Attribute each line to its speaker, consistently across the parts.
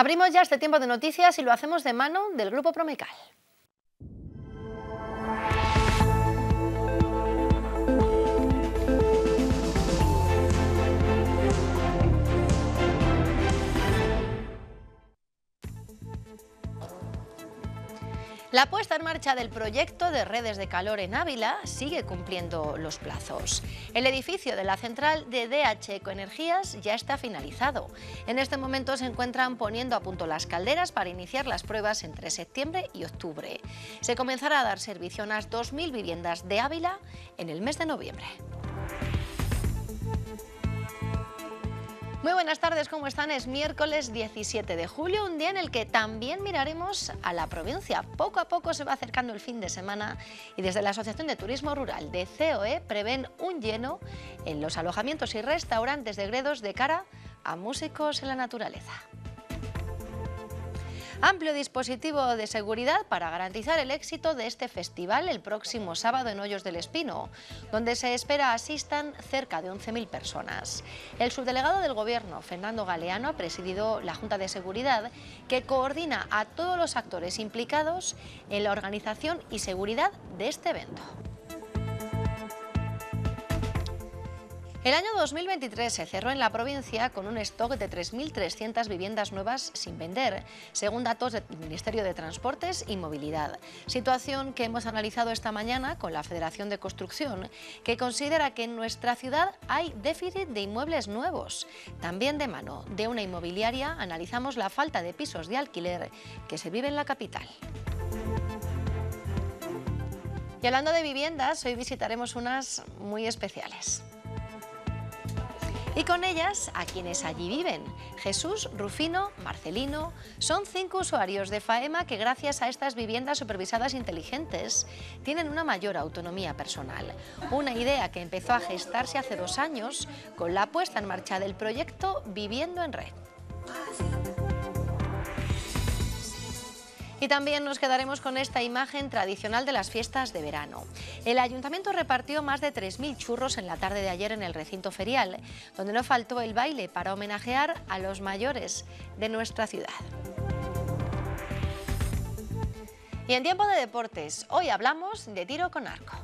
Speaker 1: Abrimos ya este tiempo de noticias y lo hacemos de mano del Grupo Promecal. La puesta en marcha del proyecto de redes de calor en Ávila sigue cumpliendo los plazos. El edificio de la central de DH Ecoenergías ya está finalizado. En este momento se encuentran poniendo a punto las calderas para iniciar las pruebas entre septiembre y octubre. Se comenzará a dar servicio a unas 2.000 viviendas de Ávila en el mes de noviembre. Muy buenas tardes, ¿cómo están? Es miércoles 17 de julio, un día en el que también miraremos a la provincia. Poco a poco se va acercando el fin de semana y desde la Asociación de Turismo Rural de COE prevén un lleno en los alojamientos y restaurantes de Gredos de cara a músicos en la naturaleza. Amplio dispositivo de seguridad para garantizar el éxito de este festival el próximo sábado en Hoyos del Espino, donde se espera asistan cerca de 11.000 personas. El subdelegado del Gobierno, Fernando Galeano, ha presidido la Junta de Seguridad, que coordina a todos los actores implicados en la organización y seguridad de este evento. El año 2023 se cerró en la provincia con un stock de 3.300 viviendas nuevas sin vender, según datos del Ministerio de Transportes y Movilidad. Situación que hemos analizado esta mañana con la Federación de Construcción, que considera que en nuestra ciudad hay déficit de inmuebles nuevos. También de mano de una inmobiliaria analizamos la falta de pisos de alquiler que se vive en la capital. Y hablando de viviendas, hoy visitaremos unas muy especiales y con ellas a quienes allí viven. Jesús, Rufino, Marcelino, son cinco usuarios de FAEMA que gracias a estas viviendas supervisadas e inteligentes tienen una mayor autonomía personal. Una idea que empezó a gestarse hace dos años con la puesta en marcha del proyecto Viviendo en Red. Y también nos quedaremos con esta imagen tradicional de las fiestas de verano. El ayuntamiento repartió más de 3.000 churros en la tarde de ayer en el recinto ferial, donde no faltó el baile para homenajear a los mayores de nuestra ciudad. Y en tiempo de deportes, hoy hablamos de tiro con arco.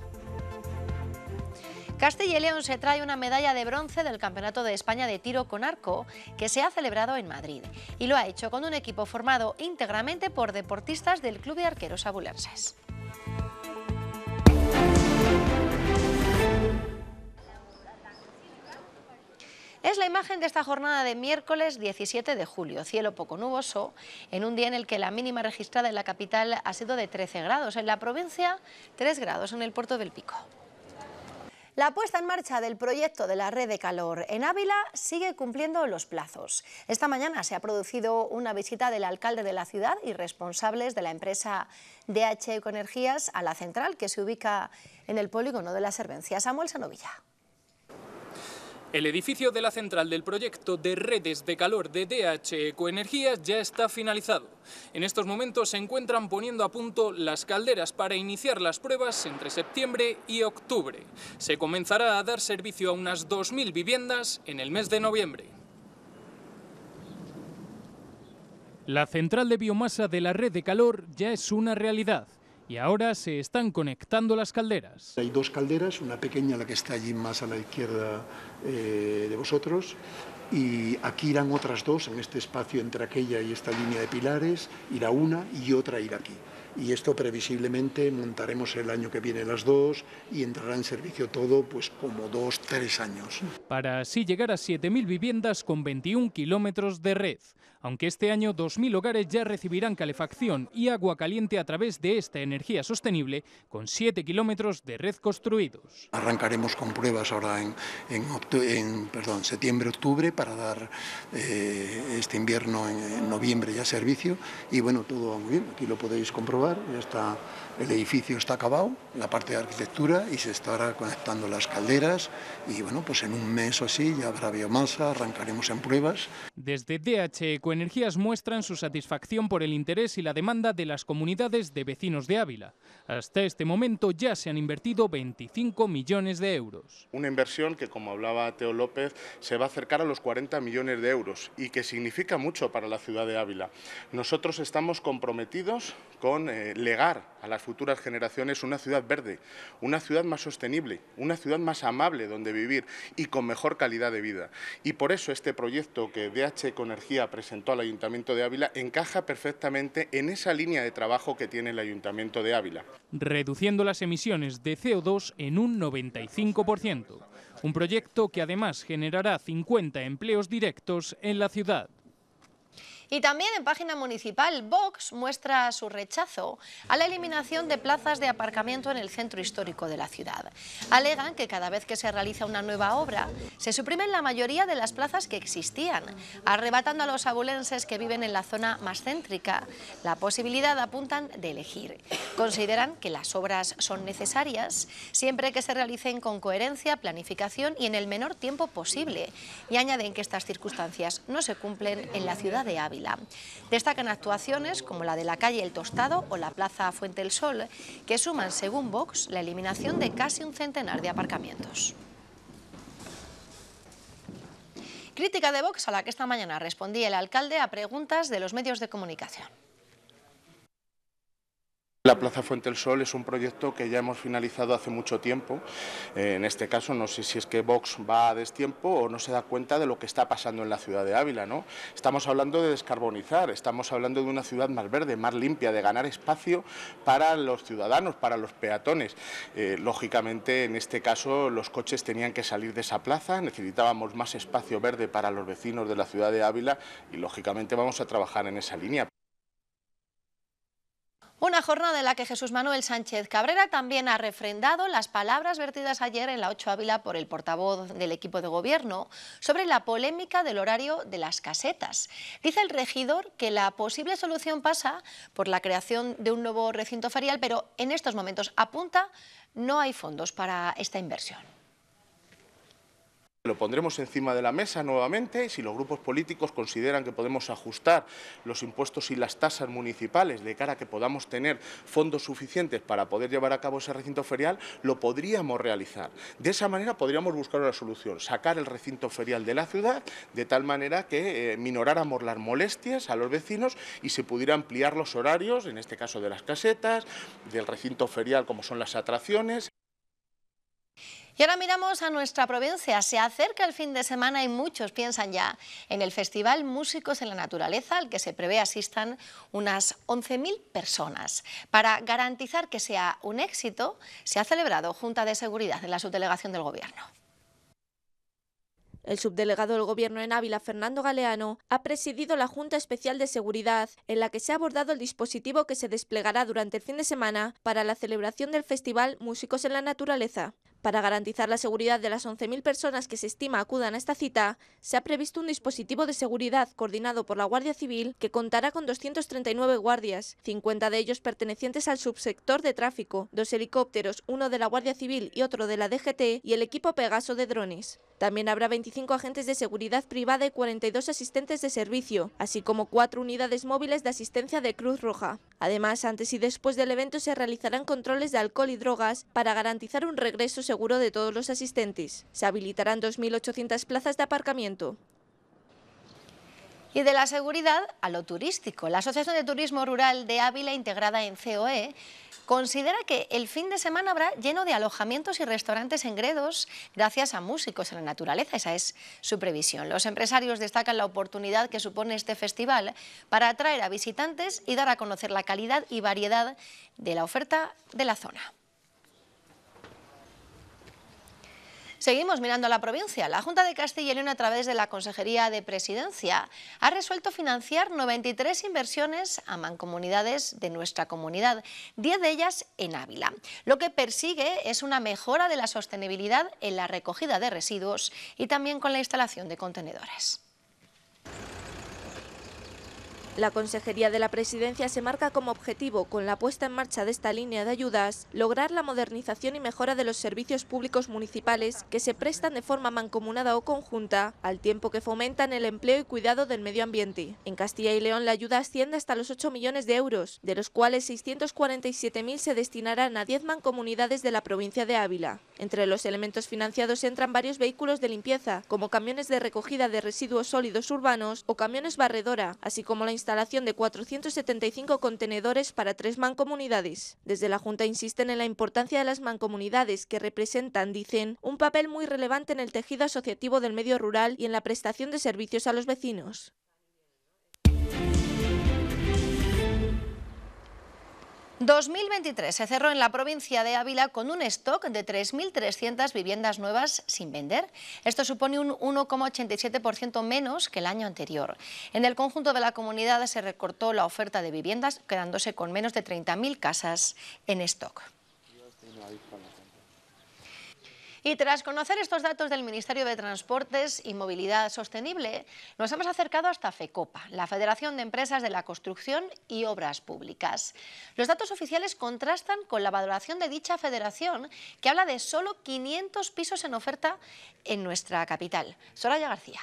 Speaker 1: Castilla y León se trae una medalla de bronce del Campeonato de España de Tiro con Arco que se ha celebrado en Madrid y lo ha hecho con un equipo formado íntegramente por deportistas del Club de Arqueros Abulenses. Es la imagen de esta jornada de miércoles 17 de julio, cielo poco nuboso, en un día en el que la mínima registrada en la capital ha sido de 13 grados, en la provincia 3 grados en el puerto del Pico. La puesta en marcha del proyecto de la red de calor en Ávila sigue cumpliendo los plazos. Esta mañana se ha producido una visita del alcalde de la ciudad y responsables de la empresa DH Ecoenergías a la central que se ubica en el polígono de la Servencia. Samuel Sanovilla.
Speaker 2: El edificio de la central del proyecto de redes de calor de DH Ecoenergías ya está finalizado. En estos momentos se encuentran poniendo a punto las calderas para iniciar las pruebas entre septiembre y octubre. Se comenzará a dar servicio a unas 2.000 viviendas en el mes de noviembre. La central de biomasa de la red de calor ya es una realidad y ahora se
Speaker 3: están conectando las calderas. Hay dos calderas, una pequeña, la que está allí más a la izquierda eh, de vosotros, y aquí irán otras dos, en este espacio entre aquella y esta línea de pilares, irá una y otra irá aquí. Y esto previsiblemente montaremos el año que viene las dos y entrará en servicio todo pues como dos, tres años.
Speaker 2: Para así llegar a 7.000 viviendas con 21 kilómetros de red aunque este año 2.000 hogares ya recibirán calefacción y agua caliente a través de esta energía sostenible con 7 kilómetros de red construidos.
Speaker 3: Arrancaremos con pruebas ahora en, septiembre, octubre para dar eh, este invierno, en, noviembre ya servicio y bueno, todo va muy bien, aquí lo podéis comprobar, ya está, el edificio está acabado, la parte de arquitectura y se estará conectando las calderas y bueno, pues en un mes o así ya habrá biomasa, arrancaremos en pruebas.
Speaker 2: Desde DH e Energías muestran su satisfacción por el interés y la demanda de las comunidades de vecinos de Ávila. Hasta este momento ya se han invertido 25 millones de euros.
Speaker 3: Una inversión que, como hablaba Teo López, se va a acercar a los 40 millones de euros y que significa mucho para la ciudad de Ávila. Nosotros estamos comprometidos con eh, legar a las futuras generaciones una ciudad verde, una ciudad más sostenible, una ciudad más amable donde vivir y con mejor calidad de vida. Y por eso este proyecto que DH Ecoenergía presentó al Ayuntamiento de Ávila encaja perfectamente en esa línea de trabajo que tiene el Ayuntamiento de Ávila.
Speaker 2: Reduciendo las emisiones de CO2 en un 95%. Un proyecto que además generará 50 empleos directos en la ciudad.
Speaker 1: Y también en página municipal, Vox muestra su rechazo a la eliminación de plazas de aparcamiento en el centro histórico de la ciudad. Alegan que cada vez que se realiza una nueva obra, se suprimen la mayoría de las plazas que existían, arrebatando a los abulenses que viven en la zona más céntrica la posibilidad, apuntan, de elegir. Consideran que las obras son necesarias siempre que se realicen con coherencia, planificación y en el menor tiempo posible. Y añaden que estas circunstancias no se cumplen en la ciudad de Ávila. Destacan actuaciones como la de la calle El Tostado o la plaza Fuente del Sol, que suman, según Vox, la eliminación de casi un centenar de aparcamientos. Crítica de Vox a la que esta mañana respondía el alcalde a preguntas de los medios de comunicación.
Speaker 3: La Plaza Fuente del Sol es un proyecto que ya hemos finalizado hace mucho tiempo. Eh, en este caso, no sé si es que Vox va a destiempo o no se da cuenta de lo que está pasando en la ciudad de Ávila. ¿no? Estamos hablando de descarbonizar, estamos hablando de una ciudad más verde, más limpia, de ganar espacio para los ciudadanos, para los peatones. Eh, lógicamente, en este caso, los coches tenían que salir de esa plaza, necesitábamos más espacio verde para los vecinos de la ciudad de Ávila y, lógicamente, vamos a trabajar en esa línea.
Speaker 1: Una jornada en la que Jesús Manuel Sánchez Cabrera también ha refrendado las palabras vertidas ayer en la ocho Ávila por el portavoz del equipo de gobierno sobre la polémica del horario de las casetas. Dice el regidor que la posible solución pasa por la creación de un nuevo recinto ferial, pero en estos momentos apunta no hay fondos para esta inversión.
Speaker 3: Lo pondremos encima de la mesa nuevamente. y Si los grupos políticos consideran que podemos ajustar los impuestos y las tasas municipales de cara a que podamos tener fondos suficientes para poder llevar a cabo ese recinto ferial, lo podríamos realizar. De esa manera podríamos buscar una solución, sacar el recinto ferial de la ciudad de tal manera que eh, minoráramos las molestias a los vecinos y se pudiera ampliar los horarios, en este caso de las casetas, del recinto ferial como son las atracciones.
Speaker 1: Y ahora miramos a nuestra provincia. Se acerca el fin de semana y muchos piensan ya en el Festival Músicos en la Naturaleza, al que se prevé asistan unas 11.000 personas. Para garantizar que sea un
Speaker 4: éxito, se ha celebrado Junta de Seguridad en la subdelegación del Gobierno. El subdelegado del Gobierno en Ávila, Fernando Galeano, ha presidido la Junta Especial de Seguridad, en la que se ha abordado el dispositivo que se desplegará durante el fin de semana para la celebración del Festival Músicos en la Naturaleza. Para garantizar la seguridad de las 11.000 personas que se estima acudan a esta cita, se ha previsto un dispositivo de seguridad coordinado por la Guardia Civil que contará con 239 guardias, 50 de ellos pertenecientes al subsector de tráfico, dos helicópteros, uno de la Guardia Civil y otro de la DGT y el equipo Pegaso de drones. También habrá 25 agentes de seguridad privada y 42 asistentes de servicio, así como cuatro unidades móviles de asistencia de Cruz Roja. Además, antes y después del evento se realizarán controles de alcohol y drogas para garantizar un regreso seguro de todos los asistentes. Se habilitarán 2.800 plazas de aparcamiento. Y de la seguridad a lo
Speaker 1: turístico. La Asociación de Turismo Rural de Ávila, integrada en COE, considera que el fin de semana habrá lleno de alojamientos y restaurantes en Gredos gracias a músicos en la naturaleza. Esa es su previsión. Los empresarios destacan la oportunidad que supone este festival para atraer a visitantes y dar a conocer la calidad y variedad de la oferta de la zona. Seguimos mirando a la provincia. La Junta de Castilla y León, a través de la Consejería de Presidencia, ha resuelto financiar 93 inversiones a mancomunidades de nuestra comunidad, 10 de ellas en Ávila. Lo que persigue es una mejora de la sostenibilidad en la recogida de residuos y
Speaker 4: también con la instalación de contenedores. La Consejería de la Presidencia se marca como objetivo, con la puesta en marcha de esta línea de ayudas, lograr la modernización y mejora de los servicios públicos municipales que se prestan de forma mancomunada o conjunta, al tiempo que fomentan el empleo y cuidado del medio ambiente. En Castilla y León la ayuda asciende hasta los 8 millones de euros, de los cuales 647.000 se destinarán a 10 mancomunidades de la provincia de Ávila. Entre los elementos financiados entran varios vehículos de limpieza, como camiones de recogida de residuos sólidos urbanos o camiones barredora, así como la instalación de 475 contenedores para tres mancomunidades. Desde la Junta insisten en la importancia de las mancomunidades, que representan, dicen, un papel muy relevante en el tejido asociativo del medio rural y en la prestación de servicios a los vecinos. 2023 se cerró en la provincia
Speaker 1: de Ávila con un stock de 3.300 viviendas nuevas sin vender. Esto supone un 1,87% menos que el año anterior. En el conjunto de la comunidad se recortó la oferta de viviendas, quedándose con menos de 30.000 casas en stock. Y tras conocer estos datos del Ministerio de Transportes y Movilidad Sostenible, nos hemos acercado hasta FECOPA, la Federación de Empresas de la Construcción y Obras Públicas. Los datos oficiales contrastan con la valoración de dicha federación, que habla de solo 500 pisos en oferta en nuestra capital. Soraya García.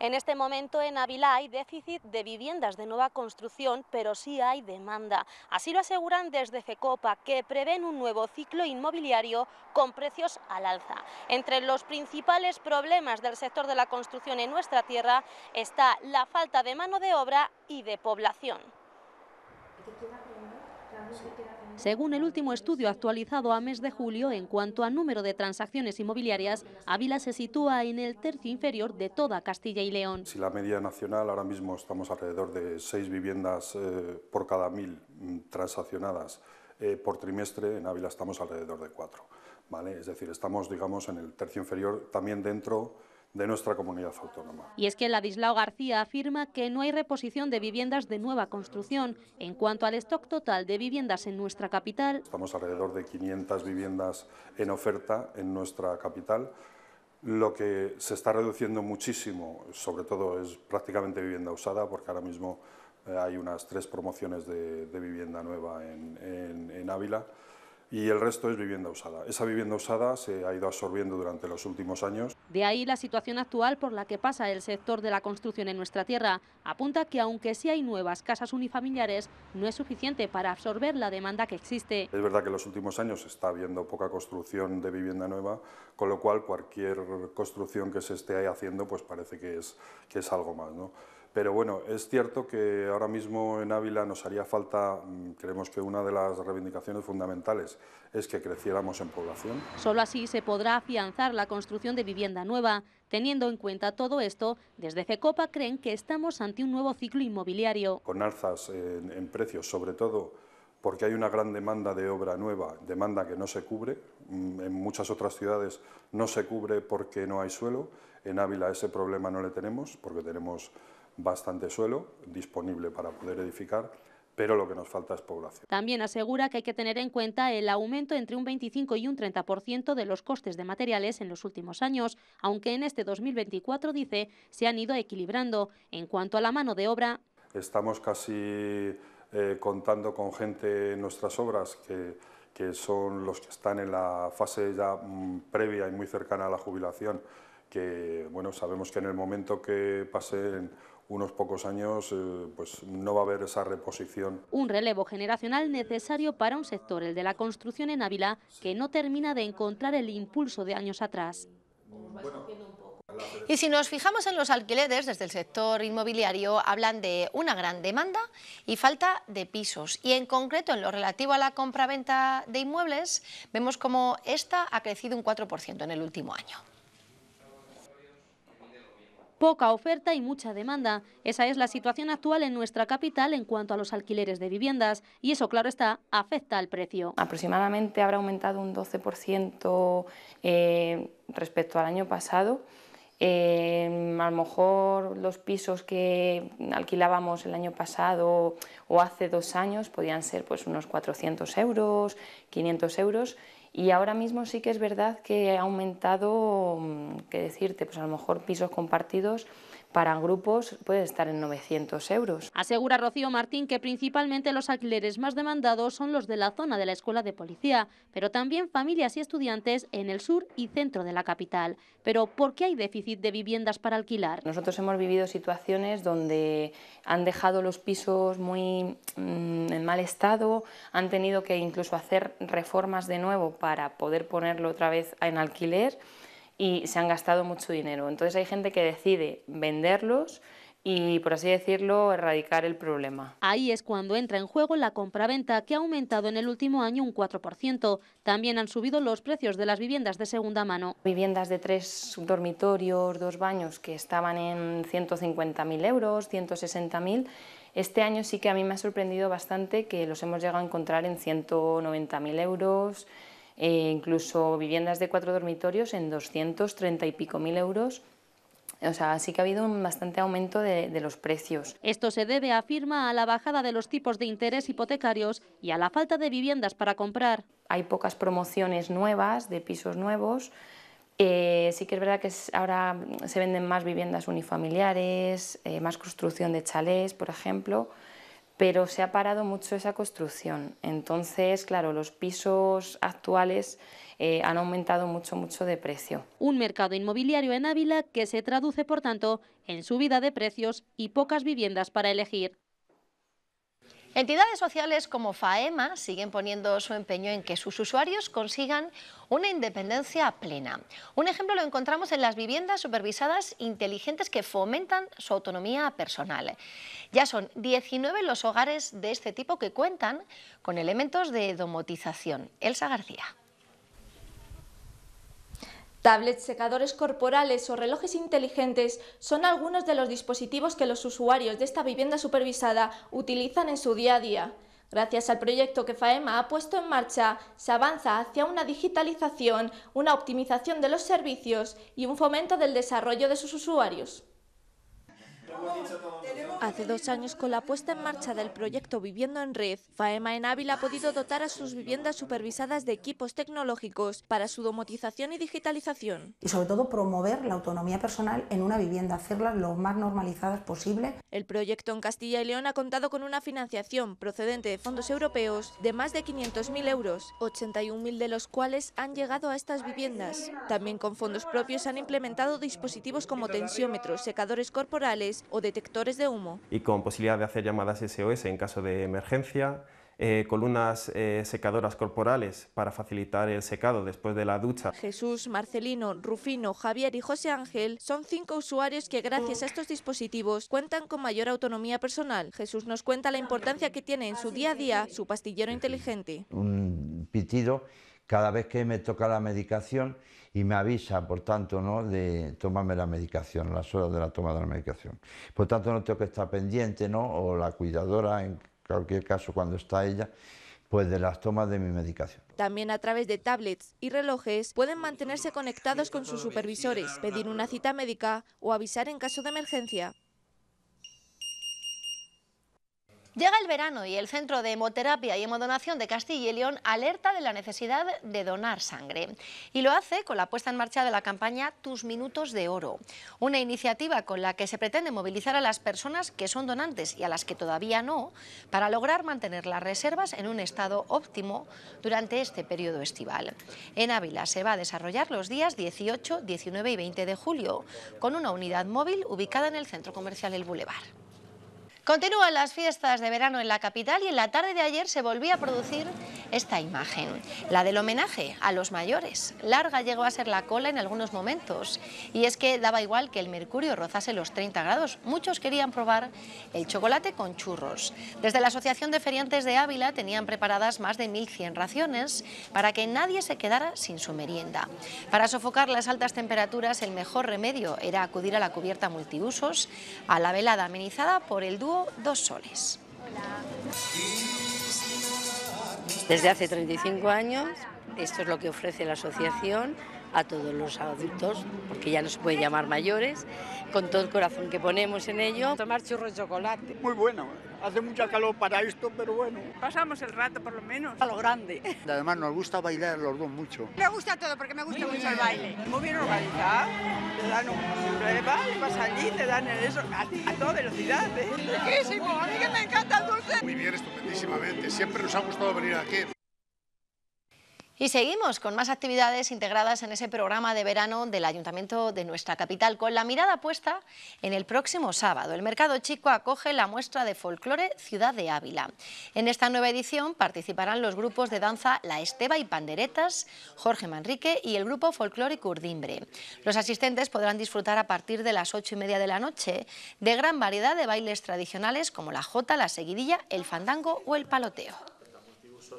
Speaker 5: En este momento en Ávila hay déficit de viviendas de nueva construcción, pero sí hay demanda. Así lo aseguran desde Cecopa, que prevén un nuevo ciclo inmobiliario con precios al alza. Entre los principales problemas del sector de la construcción en nuestra tierra está la falta de mano de obra y de población. Según el último estudio actualizado a mes de julio, en cuanto a número de transacciones inmobiliarias, Ávila se sitúa en el tercio inferior de toda Castilla y León.
Speaker 6: Si la media nacional ahora mismo estamos alrededor de seis viviendas eh, por cada mil mm, transaccionadas eh, por trimestre, en Ávila estamos alrededor de cuatro. ¿vale? Es decir, estamos digamos, en el tercio inferior también dentro de nuestra comunidad autónoma.
Speaker 5: Y es que Ladislao García afirma que no hay reposición de viviendas de nueva construcción. En cuanto al stock total de viviendas en nuestra capital...
Speaker 6: Estamos alrededor de 500 viviendas en oferta en nuestra capital. Lo que se está reduciendo muchísimo, sobre todo, es prácticamente vivienda usada, porque ahora mismo eh, hay unas tres promociones de, vivienda nueva en Ávila y el resto es vivienda usada. Esa vivienda usada se ha ido absorbiendo durante los últimos años.
Speaker 5: De ahí la situación actual por la que pasa el sector de la construcción en nuestra tierra. Apunta que aunque sí hay nuevas casas unifamiliares, no es suficiente para absorber la demanda que existe. Es
Speaker 6: verdad que en los últimos años está habiendo poca construcción de vivienda nueva, con lo cual cualquier construcción que se esté ahí haciendo pues parece que es, que es algo más. ¿no? Pero bueno, es cierto que ahora mismo en Ávila nos haría falta, mm, creemos que una de las reivindicaciones fundamentales es que creciéramos en población.
Speaker 5: Solo así se podrá afianzar la construcción de vivienda nueva. Teniendo en cuenta todo esto, desde Cecopa creen que estamos ante un nuevo ciclo inmobiliario.
Speaker 6: Con alzas en precios, sobre todo porque hay una gran demanda de obra nueva, demanda que no se cubre, mm, en muchas otras ciudades no se cubre porque no hay suelo, en Ávila ese problema no le tenemos porque tenemos bastante suelo disponible para poder edificar, pero lo que nos falta es población.
Speaker 5: También asegura que hay que tener en cuenta el aumento entre un 25 y un 30% de los costes de materiales en los últimos años, aunque en este 2024, dice, se han ido equilibrando. En cuanto a la mano de obra...
Speaker 6: Estamos casi eh, contando con gente en nuestras obras que, que, son los que están en la fase ya mm, previa y muy cercana a la jubilación, que bueno, sabemos que en el momento que pasen unos pocos años eh, pues no va a haber esa reposición.
Speaker 5: Un relevo generacional necesario para un sector, el de la construcción en Ávila, que no termina de encontrar el impulso de años atrás. Y si nos fijamos en los alquileres desde el sector inmobiliario, hablan
Speaker 1: de una gran demanda y falta de pisos. Y en concreto, en lo relativo a la compraventa de inmuebles, vemos como esta ha crecido un 4% en el último año
Speaker 5: poca oferta y mucha demanda. Esa es la situación actual en nuestra capital en cuanto a los alquileres de viviendas y eso, claro está, afecta al precio.
Speaker 7: Aproximadamente habrá aumentado un 12% eh, respecto al año pasado. Eh, a lo mejor los pisos que alquilábamos el año pasado o hace dos años podían ser pues, unos 400 euros, 500 euros y ahora mismo sí que es verdad que ha aumentado, mm, qué decirte, pues a lo mejor pisos compartidos para grupos puede estar en 900 euros.
Speaker 5: Asegura Rocío Martín que principalmente los alquileres más demandados son los de la zona de la escuela de policía, pero también familias y estudiantes en el sur y centro de la capital.
Speaker 7: Pero ¿por qué hay déficit de viviendas para alquilar? Nosotros hemos vivido situaciones donde han dejado los pisos muy mm, en mal estado, han tenido que incluso hacer reformas de nuevo para poder ponerlo otra vez en alquiler y se han gastado mucho dinero. Entonces hay gente que decide venderlos y, por así decirlo, erradicar el problema.
Speaker 5: Ahí es cuando entra en juego la compraventa, que ha aumentado en el último año un
Speaker 7: 4%. También han subido los precios de las viviendas de segunda mano. Viviendas de tres dormitorios, dos baños, que estaban en 150.000 euros, 160.000. Este año sí que a mí me ha sorprendido bastante que los hemos llegado a encontrar en 190.000 euros, eh, incluso viviendas de cuatro dormitorios en 230 y pico mil euros o sea, sí que ha habido un bastante aumento de, los precios. Esto
Speaker 5: se debe, afirma, a la bajada de los tipos de interés hipotecarios y a la falta de viviendas para
Speaker 7: comprar. Hay pocas promociones nuevas de pisos nuevos. Eh, sí que es verdad que ahora se venden más viviendas unifamiliares, eh, más construcción de chalés, por ejemplo pero se ha parado mucho esa construcción. Entonces, claro, los pisos actuales eh, han aumentado mucho, mucho de precio.
Speaker 5: Un mercado inmobiliario en Ávila que se traduce, por tanto, en subida de precios y pocas viviendas para elegir. Entidades sociales como FAEMA siguen poniendo su
Speaker 1: empeño en que sus usuarios consigan una independencia plena. Un ejemplo lo encontramos en las viviendas supervisadas inteligentes que fomentan su autonomía personal. Ya son 19 los hogares de este tipo que cuentan con elementos de domotización. Elsa García.
Speaker 4: Tablets secadores corporales o relojes inteligentes son algunos de los dispositivos que los usuarios de esta vivienda supervisada utilizan en su día a día. Gracias al proyecto que FAEMA ha puesto en marcha, se avanza hacia una digitalización, una optimización de los servicios y un fomento del desarrollo de sus usuarios. Hace dos años, con la puesta en marcha del proyecto Viviendo en Red, FAEMA en Ávila ha podido dotar a sus viviendas supervisadas de equipos tecnológicos para su domotización y digitalización. Y sobre todo
Speaker 1: promover la autonomía personal en una vivienda, hacerlas lo más normalizadas posible.
Speaker 4: El proyecto en Castilla y León ha contado con una financiación procedente de fondos europeos de más de 500.000 euros, 81.000 de los cuales han llegado a estas viviendas. También con fondos propios han implementado dispositivos como tensiómetros, secadores corporales, o detectores de humo.
Speaker 2: Y con posibilidad de hacer llamadas SOS en caso de emergencia, eh, columnas eh, secadoras corporales para facilitar el secado después de la ducha. Jesús,
Speaker 4: Marcelino, Rufino, Javier y José Ángel son cinco usuarios que gracias a estos dispositivos cuentan con mayor autonomía personal. Jesús nos cuenta la importancia que tiene en su día a día su pastillero inteligente.
Speaker 3: Un pitido cada vez que me toca la medicación y me avisa, por tanto, ¿no? de tomarme la medicación, las horas de la toma de la medicación. Por tanto, no tengo que estar pendiente, ¿no? o la cuidadora, en cualquier caso, cuando está ella, pues de las tomas de mi medicación.
Speaker 4: También a través de tablets y relojes pueden mantenerse conectados con sus supervisores, pedir una cita médica o avisar en caso de emergencia.
Speaker 1: Llega el verano y el Centro de Hemoterapia y Hemodonación de Castilla y León alerta de la necesidad de donar sangre. Y lo hace con la puesta en marcha de la campaña Tus Minutos de Oro, una iniciativa con la que se pretende movilizar a las personas que son donantes y a las que todavía no, para lograr mantener las reservas en un estado óptimo durante este periodo estival. En Ávila se va a desarrollar los días 18, 19 y 20 de julio, con una unidad móvil ubicada en el Centro Comercial El Boulevard. Continúan las fiestas de verano en la capital y en la tarde de ayer se volvía a producir esta imagen, la del homenaje a los mayores. Larga llegó a ser la cola en algunos momentos y es que daba igual que el mercurio rozase los 30 grados. Muchos querían probar el chocolate con churros. Desde la Asociación de Feriantes de Ávila tenían preparadas más de 1.100 raciones para que nadie se quedara sin su merienda. Para sofocar las altas temperaturas el mejor remedio era acudir a la cubierta multiusos, a la velada amenizada por el dúo Dos Soles. Desde hace 35
Speaker 5: años, esto es lo que ofrece la asociación a todos los adultos, porque ya no se puede llamar mayores, con todo el corazón que ponemos en ello. Tomar churros de chocolate. Muy
Speaker 3: bueno, Hace mucha calor para esto, pero bueno. Pasamos el rato por lo menos. A lo grande. Además nos gusta bailar los dos mucho.
Speaker 6: Me gusta todo porque me gusta mucho el baile. Muy bien organizado. Te dan un prueba, vas allí, te dan eso a, toda velocidad. ¿eh? Riquísimo, a mí que me encanta el
Speaker 3: dulce. Muy bien, estupendísimamente. Siempre nos ha gustado venir aquí.
Speaker 1: Y seguimos con más actividades integradas en ese programa de verano del Ayuntamiento de nuestra capital, con la mirada puesta en el próximo sábado. El Mercado Chico acoge la muestra de folclore Ciudad de Ávila. En esta nueva edición participarán los grupos de danza La Esteba y Panderetas, Jorge Manrique y el grupo Folclore Curdimbre. Los asistentes podrán disfrutar a partir de las ocho y media de la noche de gran variedad de bailes tradicionales como la jota, la seguidilla, el fandango o el paloteo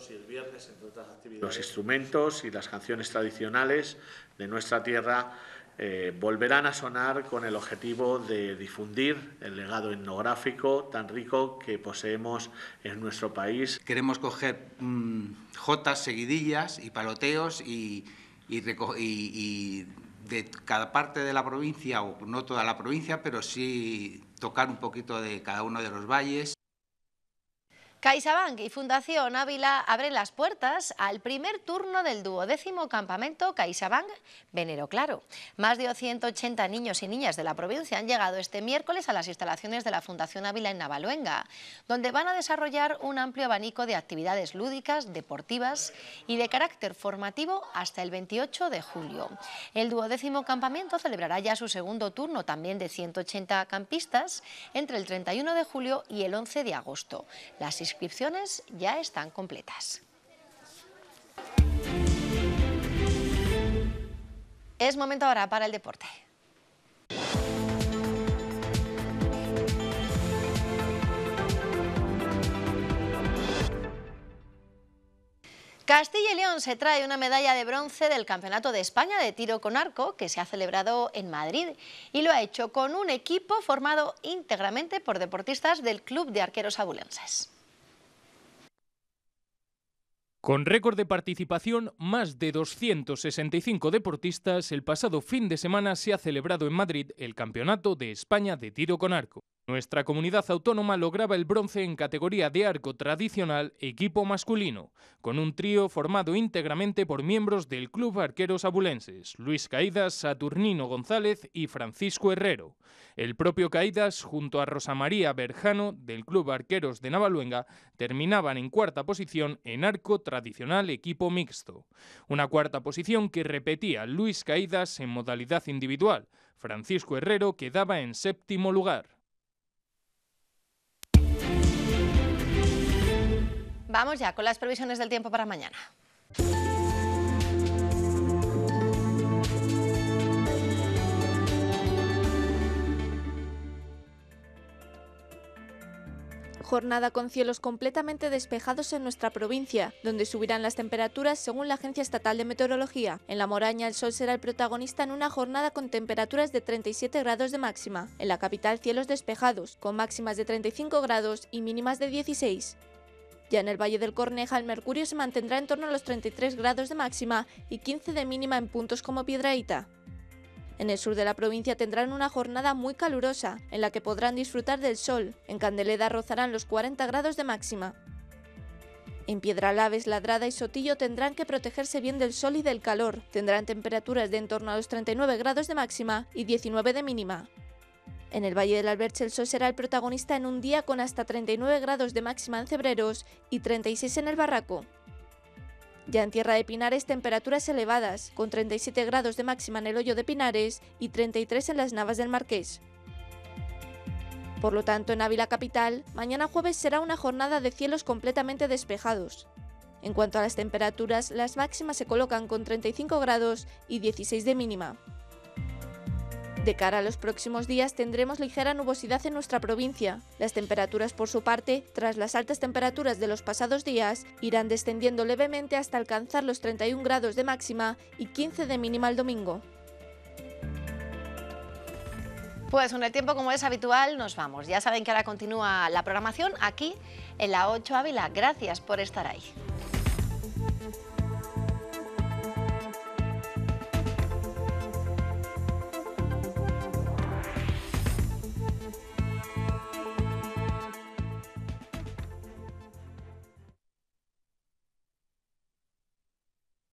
Speaker 3: el viernes, entre otras actividades. Los instrumentos y las canciones tradicionales de nuestra tierra eh, volverán a sonar con el objetivo de difundir el legado etnográfico tan rico que poseemos en nuestro país. Queremos coger mm, jotas seguidillas y paloteos y de cada parte de la provincia, o no toda la provincia, pero sí tocar un poquito de cada uno de los valles.
Speaker 1: CaixaBank y Fundación Ávila abren las puertas al primer turno del duodécimo campamento CaixaBank Venero Claro. Más de 180 niños y niñas de la provincia han llegado este miércoles a las instalaciones de la Fundación Ávila en Navaluenga, donde van a desarrollar un amplio abanico de actividades lúdicas, deportivas y de carácter formativo hasta el 28 de julio. El duodécimo campamento celebrará ya su segundo turno también de 180 campistas entre el 31 de julio y el 11 de agosto. Las inscripciones ya están completas. Es momento ahora para el deporte. Castilla y León se trae una medalla de bronce del Campeonato de España de Tiro con Arco que se ha celebrado en Madrid y lo ha hecho con un equipo formado íntegramente por deportistas del Club de Arqueros Abulenses.
Speaker 2: Con récord de participación, más de 265 deportistas, el pasado fin de semana se ha celebrado en Madrid el Campeonato de España de Tiro con Arco. Nuestra comunidad autónoma lograba el bronce en categoría de arco tradicional equipo masculino, con un trío formado íntegramente por miembros del Club Arqueros Abulenses, Luis Caídas, Saturnino González y Francisco Herrero. El propio Caídas, junto a Rosa María Berjano, del Club Arqueros de Navaluenga, terminaban en cuarta posición en arco tradicional equipo mixto. Una cuarta posición que repetía Luis Caídas en modalidad individual. Francisco Herrero quedaba en séptimo lugar.
Speaker 1: Vamos ya con las previsiones del tiempo para mañana.
Speaker 4: Jornada con cielos completamente despejados en nuestra provincia, donde subirán las temperaturas según la Agencia Estatal de Meteorología. En la Moraña el sol será el protagonista en una jornada con temperaturas de 37 grados de máxima. En la capital cielos despejados, con máximas de 35 grados y mínimas de 16. Ya en el Valle del Corneja el mercurio se mantendrá en torno a los 33 grados de máxima y 15 de mínima en puntos como Piedraíta. En el sur de la provincia tendrán una jornada muy calurosa, en la que podrán disfrutar del sol. En Candeleda rozarán los 40 grados de máxima. En Piedralaves, Ladrada y Sotillo tendrán que protegerse bien del sol y del calor. Tendrán temperaturas de en torno a los 39 grados de máxima y 19 de mínima. En el Valle del Alberche el será el protagonista en un día con hasta 39 grados de máxima en Cebreros y 36 en el Barraco. Ya en Tierra de Pinares temperaturas elevadas, con 37 grados de máxima en el Hoyo de Pinares y 33 en las Navas del Marqués. Por lo tanto, en Ávila Capital, mañana jueves será una jornada de cielos completamente despejados. En cuanto a las temperaturas, las máximas se colocan con 35 grados y 16 de mínima. De cara a los próximos días tendremos ligera nubosidad en nuestra provincia. Las temperaturas, por su parte, tras las altas temperaturas de los pasados días, irán descendiendo levemente hasta alcanzar los 31 grados de máxima y 15 de mínima el domingo.
Speaker 1: Pues con el tiempo, como es habitual, nos vamos. Ya saben que ahora continúa la programación aquí en la 8 Ávila. Gracias por estar ahí.